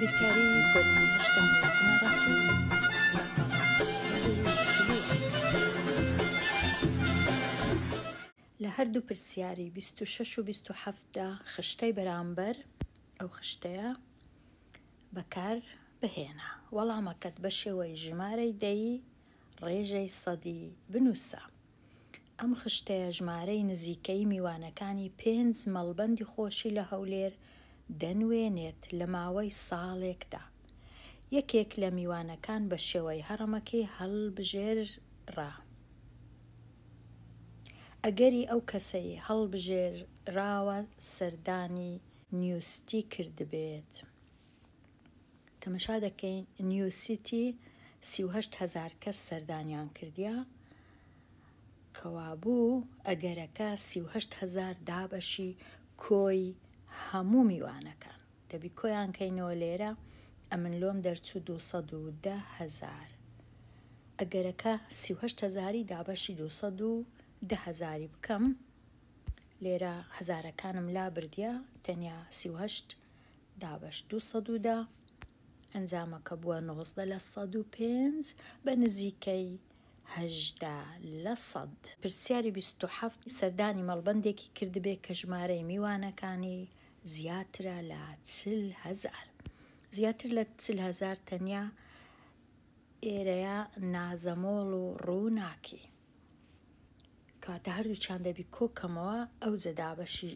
بیرکاری کۆنی هشتا بنەڕەتی لە هەردوو پرسیاری 26 و 27دا خشتەی بەرامبەر ئەو خشتەیە بەکار بهێنا وەڵامەکەت بە شێوەی ژمارەی دەیی ڕێژەی سەدی بنووسە ئەم خشتەیە ژمارەی نزیکەی میوانەکانی پێنج مەڵبەندی خۆشی لە هەولێر دەنوێنێت لە ماوەی ساڵێکدا یەکێک لە میوانەکان بە شێوەی هەرەمەکەی هەڵبژێررا ئەگەری ئەو کەسەی هەڵبژێرراوە سەردانی نیوستی کردبێت تەمەشا دەکەین نیوسیتی هزار کەس سەردانیان کردیا کەوابوو ئەگەرەکە هزار دابەشی کۆی هەموو میوانەکان دەبی کۆیان کەینەوە لێرە ئەمن لۆم دەرچوو 210 هزار ئەگەرەکە سیهشت هزاری دابەشی 210 هزاری بکەم لێرە هزارەکانم لا بردیا تەنیا سیهشت دابش 210 ئەنجامەکە بووە 90 لە 105 بە نزیکەی هەژدا لە سەد پرسیاری 27 سەردانی مەڵبندێکی کردبێ کە ژمارەی میوانەکانی زیاترە لە چل هزار زیاتر لە چل هزار تەنیا ئێرەیە نازەمۆڵ و ڕووناکی کاتە هەردوو چند دەبی کۆکەمەوە ئەو جەدابەشی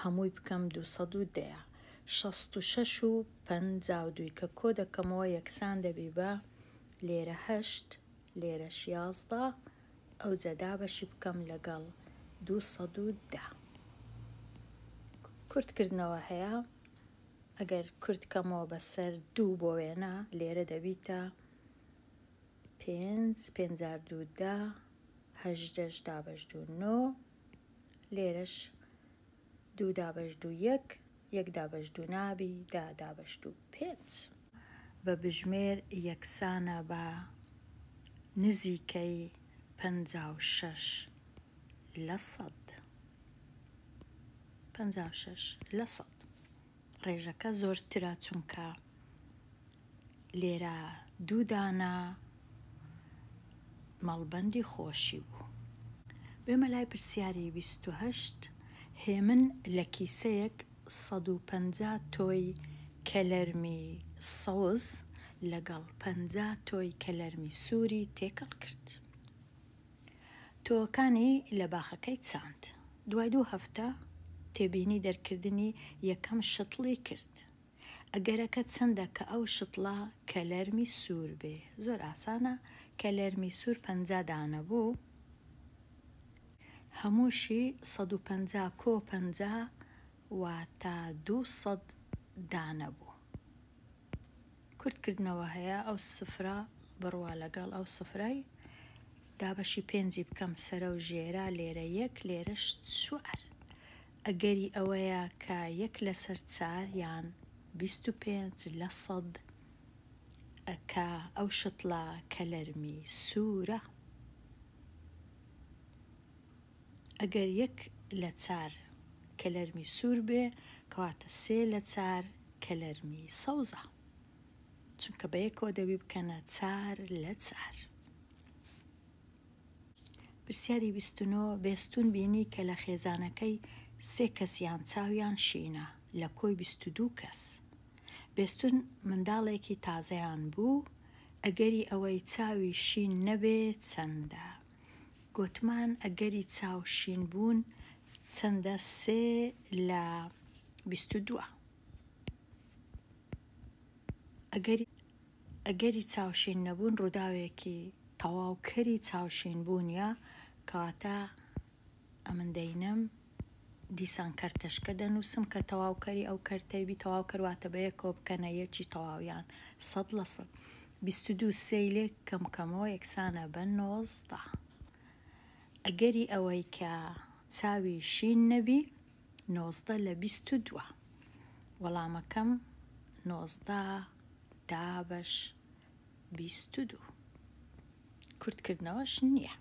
هەمووی بکەم دو سەد و دەیە 66 و پێ کە کۆ دەکەمەوە یەکسان دەبی بە لێرە هەشت لێرە شیازدا ئەو جەدابەشی بکەم لەگەڵ دو سەد و ده. کورتکردنەوە هەیە ئەگەر کورتکەمەوە بەسەر دوو بۆ وێنە لێرە دەبیتە پێنج پێزار دوودا هەژدەش دابش دوو نۆ لێرەش دوو دابش دوو یەک یەک دابش دوو نابی دا دابش دوو پێنج بە بژمێر یەکسانە بە نزیکەی پ شش لە سەد. 56 لە سەد ڕێژەکە زۆرترە چونکە لێرە دوودانە مەڵبەندی خۆشی بوو بێمە لای پرسیاری 28 هێمن لە کیسەیەک 150 تۆی کەلەرمی سەوز لەگەڵ پ تۆی کەلەرمی سووری تێکەڵ کرد تۆکانی لە باخەکەی چاند دوای دوو هەفتە تێبینی دەرکردنی یەکەم شتڵی کرد. ئەگەرەکە چنددە کە ئەو شتڵا کەلەرمی سوور بێ زۆر ئاسانە کە لەرمی سوور پ دانە بوو هەمووشی 150 کۆ 50 وا تا 200 دانە بوو کورتکردنەوە هەیە ئەو سفرا بڕوا لەگەڵ ئەو سفرای دابەشی پێنجی بکەم سەرە و ژێرا لێرە یەک لێرەش سوار ئەگەری ئەوەیە کە یەک لەسەر چار یان 25 لە سەد ئەکا ئەو شتڵە کە لەرمی سوورە ئەگەر یەک لە چار کە لەرمی سوور بێ کەواتە سێ لە چار کە لەرمی سەوزە چونکە بە یەکەوە دەبی بکەنە چار لە چار. پرسیاری بیستنەوە بێستون بینی کە لە خێزانەکەی سێ کەسیان چاویان شینە لە کۆی 22 کەس. بێستون منداڵێکی تازەیان بوو، ئەگەری ئەوەی چاوی شین نەبێ چەندە. گوتمان ئەگەری چاوشین بوون چەندە سێ لە 22. ئەگەری چاوشین نەبوون ڕووداوێکی تەواوکەری چاوشین بوونیە کەواتە ئەمن دەینم دیسان کەرتشکە دەنووسم کە تەواوکەری ئەو کەرتەیبی تەواو کەواتە بەیەکەوە بکەنە یەکی تەواویان سەد لە سەد دو سەیلێک کەم کەمەوە یەکسانە بە نۆزدا ئەگەری ئەوەی کە چاوی شین نەبی نۆزدە لە دووە وەڵامەکەم نۆزدا دابش دوو کورتکردنەوەش نییە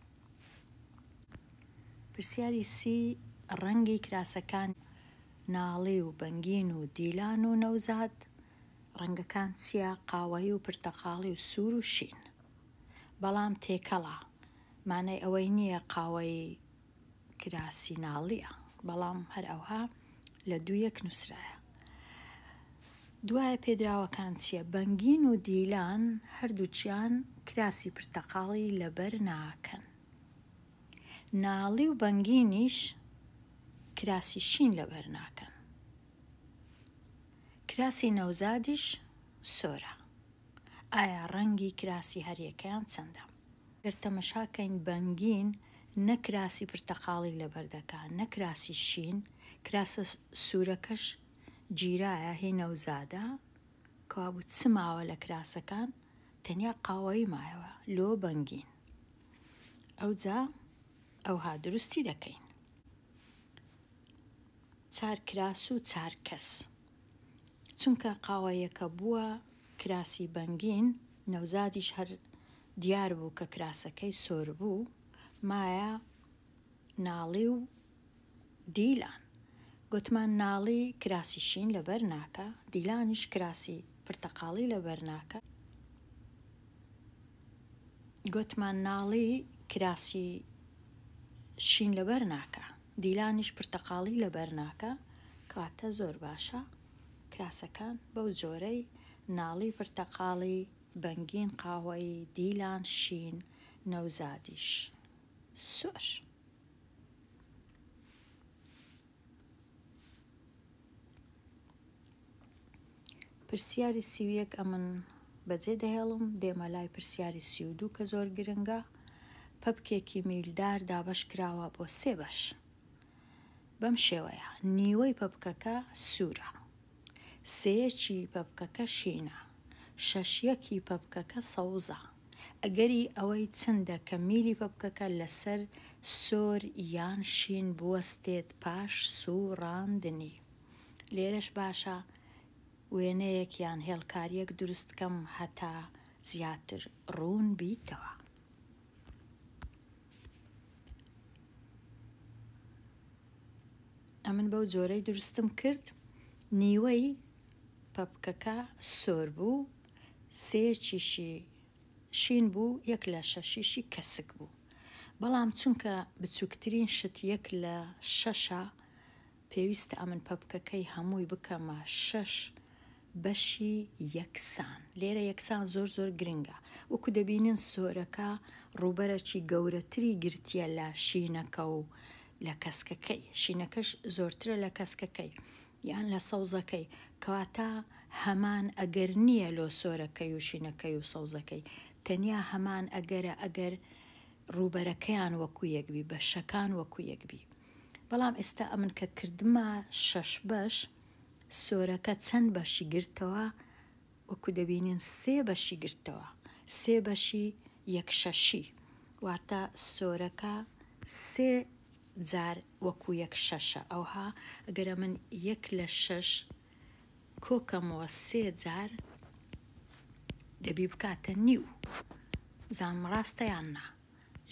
پرسیاری سی ڕەنگی کراسەکان ناڵی و بەنگین و دیلان و نەوزاد ڕەنگەکان چیا قاوایی و پرتەقاڵی و سوور و شین بەڵام تێکەڵا مانای ئەوەی نییە قاوەی کراسی ناڵیە بەڵام هەر ئەوها لە دوویەک نووسراە دوایە پێدراوەکان چییە بەنگین و دیلان هەردووچیان کراسی پرتەقاڵی لەبەر ناکەن ناڵی و بەنگینیش کراسی شین لەبەر ناکەن کراسی نەوزادیش سۆرە ئایا ڕەنگی کراسی هەریەکەیان چەندە گرتەمەشاکەین بەنگین نەکراسی پرتەقاڵی لەبەردەکە نەکراسی شین کراسە سوورەکەش جیرایە هی نەوزادە کەوابوو چماوە لە کراسەکان تەنیا قاوەی مایەوە لۆ بەنگین ئەوجا ئەوها دروستی دەکەین چار کراس و چار کەس چونکە قاوەیەکە بووە کراسی بەنگین نەوزادیش هەر دیار بوو کە کراسەکەی سۆر بوو مایە ناڵی و دیلان گوتمان ناڵی کراسی شین لەبەر ناکە دیلانیش کراسی پرتەقاڵی لەبەر ناکە گوتمان ناڵی کراسی شین لەبەر ناکە دیلانیش پرتەقاڵی لەبەرناکە کاتە زۆر باشە کراسەکان بەو جۆرەی ناڵی پرتەقاڵی بەنگین قاوەی دیلان شین نەوزادیش سۆر. پرسیاری سیویەک ئەمن بەجێ دەهێڵم دێمە لای پرسیاری سیودوو کە زۆر گرنگە پەپکێکی میلدار دابش کراوە بۆ سێ بەش. بەم شێوەیە نیوەی پەپکەکە سوورە سەیەکی پەپکەکە شینە شەشیەکی پەپکەکە سەوزە ئەگەری ئەوەی چنددە کە میلی پەپکەکە لەسەر سۆر یان شین بوەستێت پاش سوڕاندنی لێرەش باشە وێنەیەکیان هێڵکاریەک دروستکەم هەتا زیاتر ڕوون بیتەوە ئەمن بەو جۆرەی دروستم کرد نیوەی پەپکەکە سۆر بوو سێچیشی شین بوو یەک لە شەشیشی کەسک بوو بەڵام چونکە بچووکترین شت یەک لە شەشە پێویستە ئەمن پەپکەکەی هەمووی بکەمە شەش بەشی یەکسان لێرە یەکسان زۆر زۆر گرنگە وەکو دەبینن سۆرەکە ڕوبەرەکی گەورەتری گرتیە لە شینەکە و لە کەسکەکەی شینەکەش زۆرترە لە کەسکەکەی یان لە سەوزەکەی کەواتە هەمان ئەگەر نییە لۆ سۆرەکەی و شینەکەی و سەوزەکەی تەنیا هەمان ئەگەرە ئەگەر ڕوبەرەکەیان وەکو یەکبی بە شەکان وەکو یەکبی بەڵام ئێستا ئەمن کە کردمە شەش بەش سۆرەکە چەند بەشی گرتەوە وەکو دەبینین سێ بەشی گرتەوە سێ بەشی یەکشەشی واتە سۆرەکە سێ جار وەکو یەک شەشە ئەوها ئەگەرە من یەک لە شەش کۆکەمەوە سێ جار دەبی بکاتە نیو زانم ڕاستەیان نا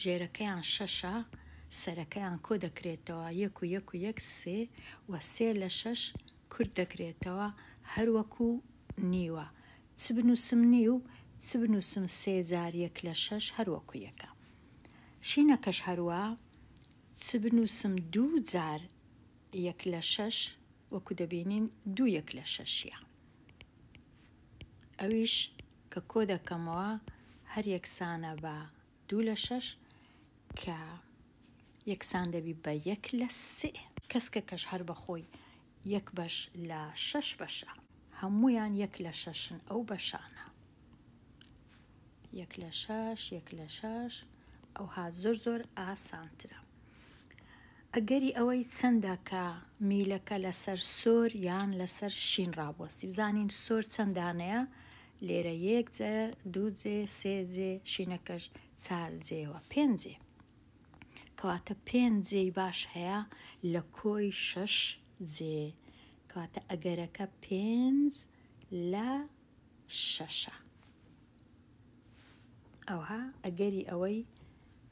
ژێرەکەیان شەشە سەرەکەیان کۆ دەکرێتەوە یەک و یەک و یەک سێ و سێ لە شەش کورد دەکرێتەوە هەروەکو نیوە چ بنووسم نیو چ بنووسم سێ جار یەک لە شەش هەروەکو یەکە شینەکەش هەروە چ بنووسم دوو جار یەک لە شەش وەکو دەبینین دوو یەک لە شەشیە ئەویش کە کۆ دەکەمەوە هەر یەکسانە بە دوو لە شەش کە یەکسان دەبی بە یەک لە سێ کەسکە کەش هەر بەخۆی یەک بەش لە شەش بەشە هەمویان یەک لە شەشن ئەو بەشانە یەک لە شەش یەک لە شەش ئەوها زۆر زۆر ئاسانترە ئەگەری ئەوەی چەندەکە میلەکە لەسەر سۆر یان لەسەر شین ڕابوەستی بزانین سۆر چەندانەیە لێرە یەک جە دووجێ سێجێ شینەکەش چارجێەوە پێنجێ کەواتە پێنجێی باش هەیە لە کۆی شەش جێ کەواتە ئەگەرەکە پێنج لە شەشە ئەوها ئەگەری ئەوەی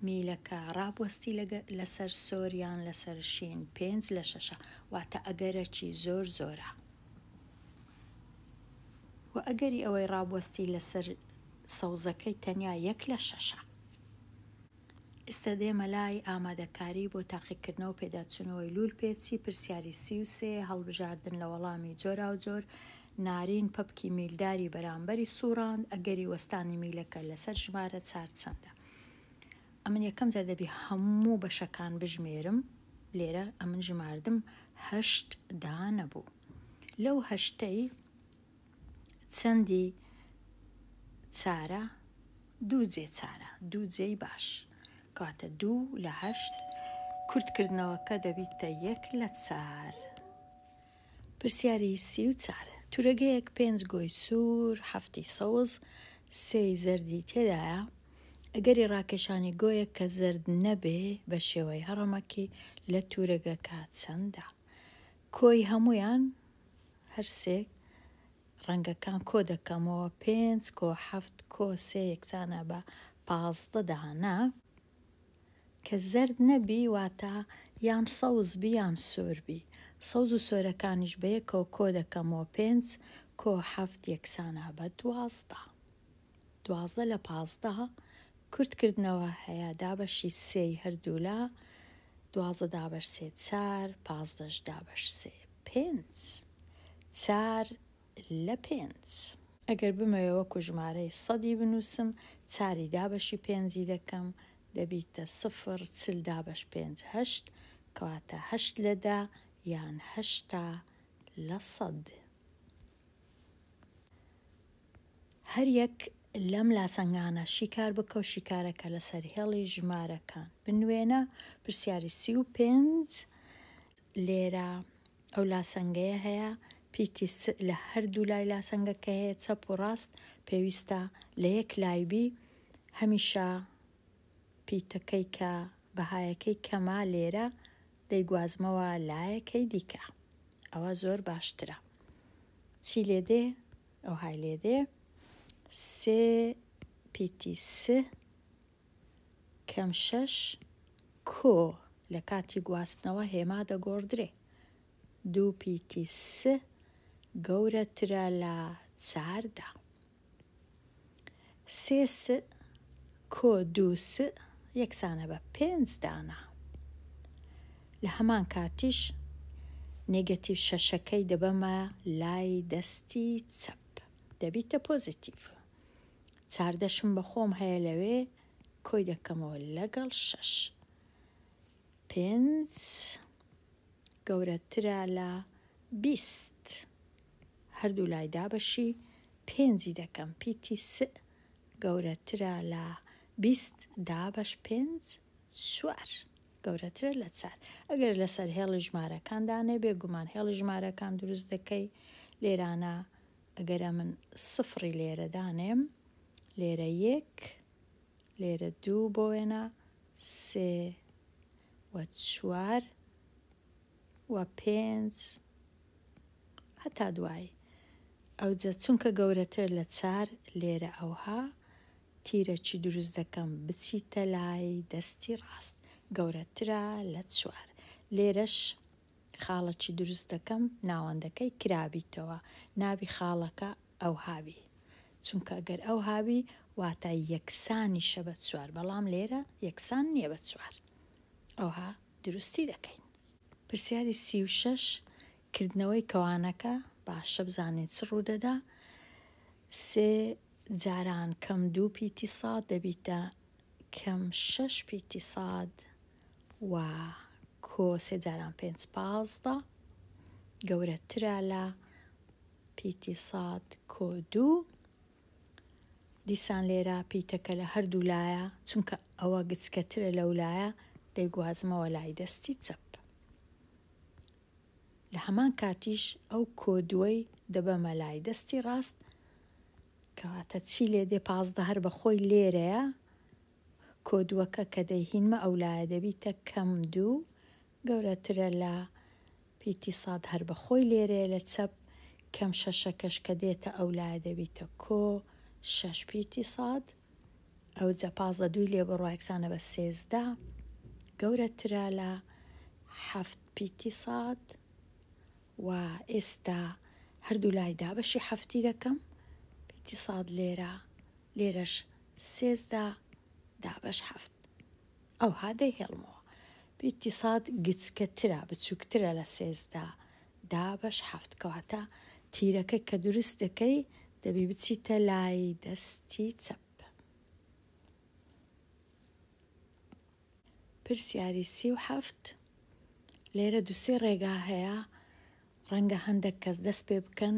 میلەکە ڕابوەستی لەسەر سۆریان لەسەر شین پێنج لە شەشە واتە ئەگەرەکی زۆر زۆرە و ئەگەری ئەوەی ڕابوەستی لەسەر سەوزەکەی تەنیا یەک لە شەشە ئێستا دێمە لای ئامادەکاری بۆ تاقیکردنەوە و پێداچنەوەی لول پێچی پرسیاری سی و سێ هەڵبژاردن لە وەڵامی جۆرا و جۆر نارین پەپکی میلداری بەرامبەری سووران ئەگەری وەستانی میلەکە لەسەر ژمارە چارچەندە ئەمن یەکەم زە دەبی هەموو بەشەکان بژمێرم لێرە ئەمن ژماردم هەشت دانە بوو لەو هەشتەی چەندی چارە دوو جێ چارە دوو جێی باش کاتە دوو لە هەشت کورتکردنەوەکە دەبیتە یەک لە چار پرسیاری سی و چارە تورەگەیەک پێنج گۆی سوور هەفتی سەوز سێ زەردی تێدایە ئەگەری ڕاکێشانی گۆیە کە زرد نەبێ بە شێوەی هەڕەمەکی لە تورەگەکە چەندە کۆی هەمویان هەرسێک ڕەنگەکان کۆ دەکەمەوە پێنج کۆ هەفت کۆ سێ یەکسانە بە پازدە دانا کە زرد نەبی واتە یان سەوزبی یان سۆربی سەوز و سۆرەکانیش بەیەکەوە کۆ دەکەمەوە پێنج کۆ هەفت یەکسانە بە دوازدا دوازدە لە پازدە کورتکردنەوە هەیە دابەشی سێی هەردوو لە دوازە دابش سێ چار پازدەش دابش سێ پێنج چار لە پێنج. ئەگەر بمەوەکو ژمارەی سەدی بنووسم چاری دابەشی پێنجی دەکەم دەبیتە سفر چل دابش پێهشت کەواتە هەشت لەدا یان هەشتا لە سەد. هەر یەک لەم لاسەنگانە شیکار بکە و شیکارەکە لەسەر هێڵی ژمارەکان بنوێنە پرسیاری سی و پێنج لێرە ئەو لاسەنگەیە هەیە پیتی لە هەردوو لای لاسەنگەکە هەیە چەپ و ڕاست پێویستە لە یەک لایبی هەمیشە پیتەکەی کە بەهایەکەی کەما لێرە دەیگوازمەوە لایەکەی دیکە ئەوە زۆر باشترە چی لێدێ ئەو های لێدێ سێ پیتی سێ کەم شەش کۆ لە کاتی گواستنەوە هێما دەگۆڕدرێ دوو پیتی سێ گەورەترە لە چاردا سێ سێ کۆ دووس یەکسانە بە پێنج دانا لە هەمان کاتیش نێگەتیو شەشەکەی دەبەمە لای دەستی چەپ دەبیتە پۆزیتیڤ چاردەشم بە خۆم هەیە لەوێ کۆی دەکەمەوە لەگەڵ شەش پێنج گەورەترا لە بیست هەردوو لای دابەشی پێنجی دەکەم پیتی س گەورەترا لە بیست دابش پێنج سووار گەورەترە لە چار ئەگەر لەسەر هێڵی ژمارەکاندانێ بێگومان هێڵی ژمارەکان دروست دەکەی لێرانە ئەگەرە من سفری لێرەدانێم لێرە یەک لێرە دوو بۆ وێنە سێ وە چوار وە پێنج هەتا دوای ئەو جە چونکە گەورەتر لە چار لێرە ئەوها تیرەکی دروست دەکەم بچیتە لای دەستی ڕاست گەورەترە لە چوار لێرەش خاڵەکی دروست دەکەم ناوەندەکەی کرابیتەوە ناوی خاڵەکە ئەو هاوی چونکە گەر ئەو هاوی واتە یەکسانی شەبە چوار بەڵام لێرە یەکسان نییە بە چوار ئەوها دروستی دەکەین پرسیاری سی و شش کردنەوەی کەوانەکە باشە بزانین چ ڕوودەدا سێ جاران کەم دوو پیتی ساد دەبیتە کەم شش پیتی ساد و کۆ سێ جاران پێنج پازدا گەورەترە لە پیتی ساد کۆ دوو دیسان لێرە پیتەکە لە هەردوو لایە چونکە ئەوە گچکەترە لەولایە دەیگوازمەوە لای دەستی چەپ لە هەمان کاتیش ئەو کۆدوەی دەبەمە لای دەستی ڕاست کەواتە چی لێ دێ پازدە هەر بە خۆی لێرەیە کۆدوەکە کە دەیهینمە ئەو لایە دەبیتە کەم دوو گەورەترە لە پیتی ساد هەر بە خۆی لێرەیە لە چەپ کەم شەشەکەش کە دێتە ئەو لایە دەبیتە کۆ شەش پیتی ساد ئەو جە پازە دوی لێ بڕواکسانە بە سێزدا گەورەترە لە هەفت پیتی ساد و ئێستا هەردوو لایدا بەشی هەفتی دەکەم پیتی ساد لێرە لێرەش سێزدا دابش هەفت ئەو هادەی هێڵمەوە پیتیساد گچکەترە بچووکترە لە سێزدا دابش هەفت کەواتە تیرەکە کە دروست دەکەی دەبێ بچیتە لای دەستی چەپ پرسیاری سی و هەفت لێرە دووسێ ڕێگا هەیە ڕەنگە هەندێک کەس دەست پێ بکەن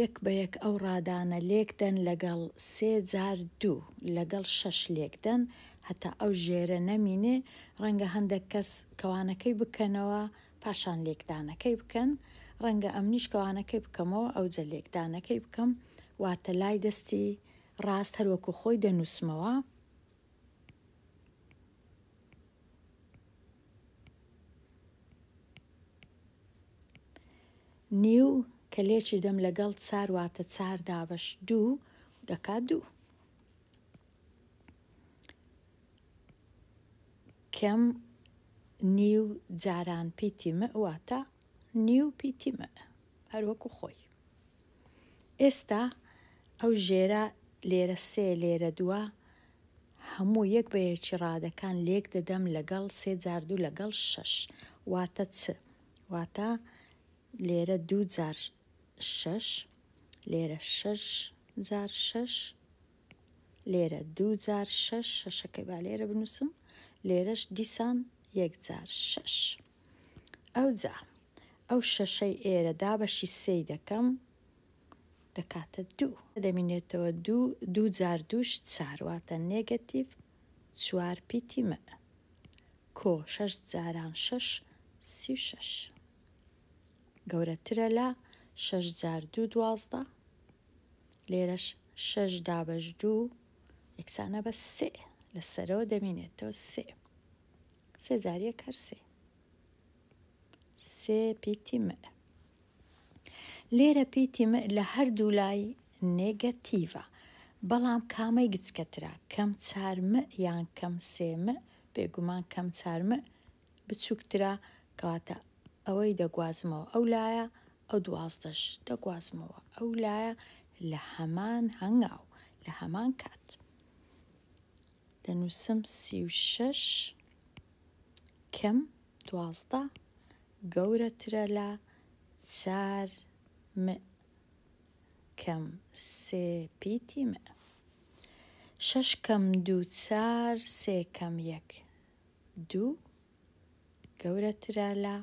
یەک بە یەک ئەو ڕادانە لێکدەن لەگەڵ سێ جار دوو لەگەڵ شەش لێکدەن هەتا ئەو ژێرە نەمینێ ڕەنگە هەندێک کەس کەوانەکەی بکەنەوە پاشان لێکدانەکەی بکەن ڕەنگە ئەم نیشکەوانەکەی بکەمەوە ئەو جە لێکدانەکەی بکەم واتە لای دەستی ڕاست هەروەکو خۆی دەنووسمەوە نیو کە لێکی دەم لەگەڵ چار واتە چار دابش دوو دەکات دوو کەم نیو جاران پیتیمە واتە نیو پیتیمە هەروەکو خۆی ئێستا ئەو ژێرە لێرە سێ لێرە دووە هەموو یەک بەیەکی ڕادەکان لێک دەدەم لەگەڵ سێ جاردوو لەگەڵ شەش واتە چ واتە لێرە دوو جار شەش لێرە شەش جار شەش لێرە دوو جار شەش شەشەکەی با لێرە بنووسم لێرەش دیسان یەک جار شەش ئەو جا ئەو شەشەی ئێرەدا بەشی سێی دەکەم دەکاتە دوو دەمینێتەوە دوو دوو جار دووش چارواتە نێگەتیڤ چوار پیتیمە کۆ شەش جاران شش سی شش گەورەترە لە شەش جار دوو دوازدە لێرەش شەش دابش دوو یەکسانە بە سێ لەسەرەوە دەمێنێتەوە سێ سێ زاریە کەرسێ سێ پیتیمە لێرە پیتیم لە هەردوو لای نێگەتیڤە بەڵام کامەی گچکەترا کەم چارمە یان کەم سێمە بێگومان کەم چارمە بچووکترا کەواتە ئەوەی دەگوازمەوە ئەو لایە ئەو دوازدەش دەگوازمەوە ئەو لایە لە هەمان هەنگاو لە هەمان کات دەنووسم سی و شش کەم دوازدە گەورەترە لە چار م کەم سێپیتی م شەش کەم دوو چار سێ کەم یەک دوو گەورەترا لە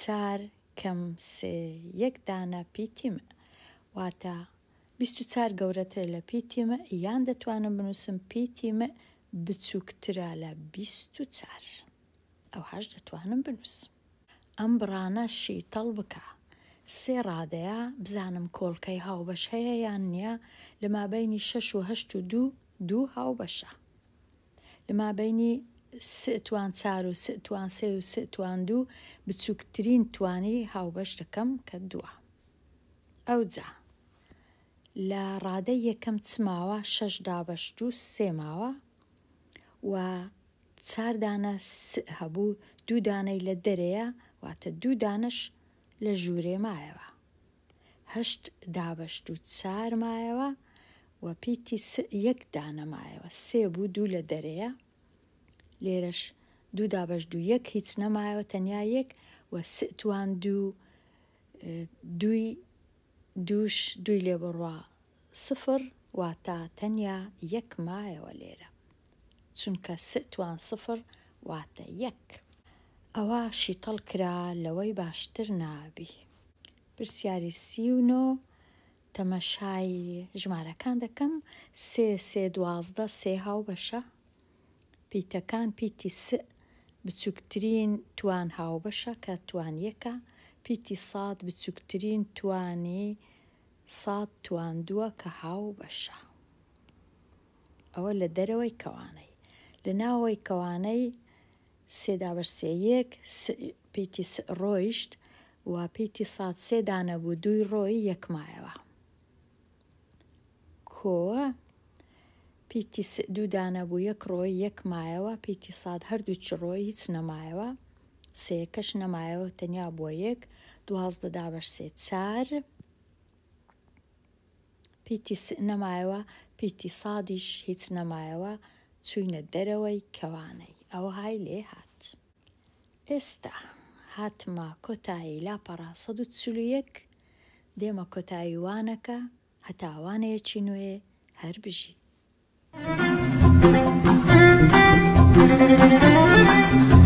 چار کەم سێ یەک دانا پیتی م واتە چار گەورەتر لە پیتیمە یان دەتوانم بنووسم پیتیمە بچووکترا لە چار ئەو هەش دەتوانم بنووس ئەم بڕانە شیتەڵ بکە سێ ڕادەیە بزانم کۆلکەی هاوبەش هەیە یان نییە لە مابینی 6 و دو دوو هاوبەشە لە مابینی سوان چار و سوان سێ و سوان دوو بچووکترین توانی هاوبەش دەکەم کە دووە ئەو جا لە ڕادە یەکەم چماوە شەش دابەشت و سێ ماوە و چاردانە هەبوو دوودانەی لە دەرەیە واتە دوو دانش لە ژوورێ مایەوە هەشت دابەشت و چار مایەوە و پیتی یەک دانەمایەوە سێ بوو دوو لە دەرەیە لێرەش دوو دابەشت و یەک هیچ نەمایەوە تەنیا یەک و سوان دوو دوی دووش دوی لێ بڕوا سفر واتە تەنیا یەک مایەوە لێرە چونکە سوان سفر واتە یەک. ئەوە شیتەڵ کرا لەوەی باشتر نابی پرسیاری سیونۆ تەمەشای ژمارەکان دەکەم سێ سێ دوازدە سێ هاو بەشە پیتەکان پیتی س بچووکترین توان هاوبەشە کە توانیەکە پیتی سات بچووکترین توانی سات توان دووە کە هاو بەشە ئەوە لە دەرەوەی کەوانەی لە ناوەی کەوانەی سێ داوەەر سێیەک پیتی ڕۆیشت و پیتی سات سێ دانە بوو دوی ڕۆی یەکمایەوە کۆوە پیتی دوو دانە بوو یەک ڕۆی یەکمایەوە پیتی سات هەردوو چ ڕۆی هیچ نەمایەوە سێکەش نەمایەوە تەنیا بۆ یەک دوازدە داوەەر سێ چار پیتی نەمایەوە پیتی سادیش هیچ نەمایەوە چوینە دەرەوەی کەوانەی ئەو های لێ هات. ئێستا هاتمە کۆتایی لاپەڕ 1940 دێمە کۆتاییوانەکە هەتاوانەیەکی نوێ هەر بژی. Thank you.